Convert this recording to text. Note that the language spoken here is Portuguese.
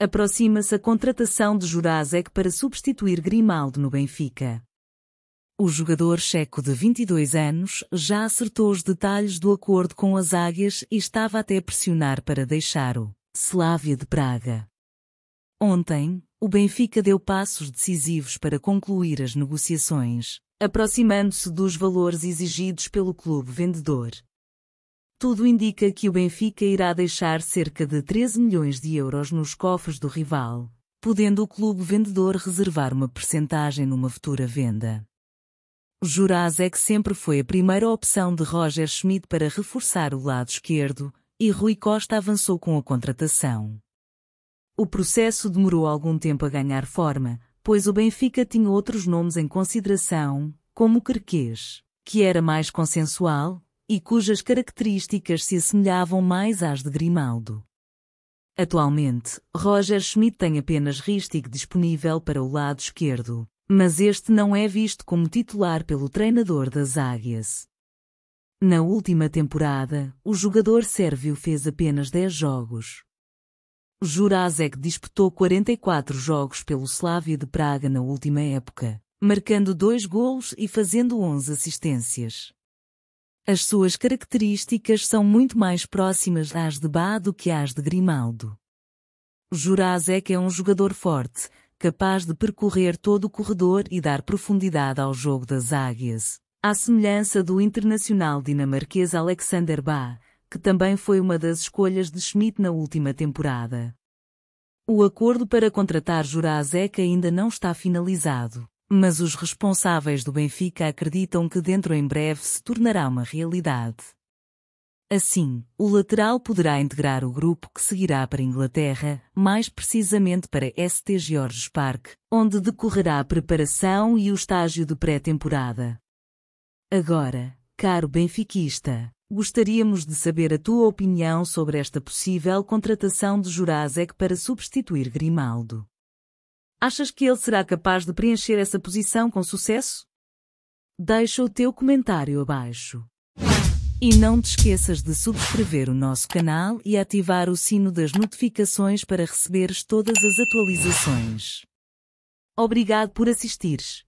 aproxima-se a contratação de Jurasek para substituir Grimaldo no Benfica. O jogador checo de 22 anos já acertou os detalhes do acordo com as Águias e estava até a pressionar para deixar o Slávia de Praga. Ontem, o Benfica deu passos decisivos para concluir as negociações, aproximando-se dos valores exigidos pelo clube vendedor. Tudo indica que o Benfica irá deixar cerca de 13 milhões de euros nos cofres do rival, podendo o clube vendedor reservar uma percentagem numa futura venda. Jurasek sempre foi a primeira opção de Roger Schmidt para reforçar o lado esquerdo, e Rui Costa avançou com a contratação. O processo demorou algum tempo a ganhar forma, pois o Benfica tinha outros nomes em consideração, como Querquês, que era mais consensual, e cujas características se assemelhavam mais às de Grimaldo. Atualmente, Roger Schmidt tem apenas Ristig disponível para o lado esquerdo, mas este não é visto como titular pelo treinador das Águias. Na última temporada, o jogador sérvio fez apenas 10 jogos. Jurasek disputou 44 jogos pelo Slavia de Praga na última época, marcando dois golos e fazendo 11 assistências. As suas características são muito mais próximas às de Bá do que às de Grimaldo. Jurasek é um jogador forte, capaz de percorrer todo o corredor e dar profundidade ao jogo das águias. À semelhança do internacional dinamarquês Alexander Bá, que também foi uma das escolhas de Schmidt na última temporada. O acordo para contratar Jurasek ainda não está finalizado mas os responsáveis do Benfica acreditam que dentro em breve se tornará uma realidade. Assim, o lateral poderá integrar o grupo que seguirá para Inglaterra, mais precisamente para St. George's Park, onde decorrerá a preparação e o estágio de pré-temporada. Agora, caro benfiquista, gostaríamos de saber a tua opinião sobre esta possível contratação de Jurasek para substituir Grimaldo. Achas que ele será capaz de preencher essa posição com sucesso? Deixa o teu comentário abaixo. E não te esqueças de subscrever o nosso canal e ativar o sino das notificações para receberes todas as atualizações. Obrigado por assistires.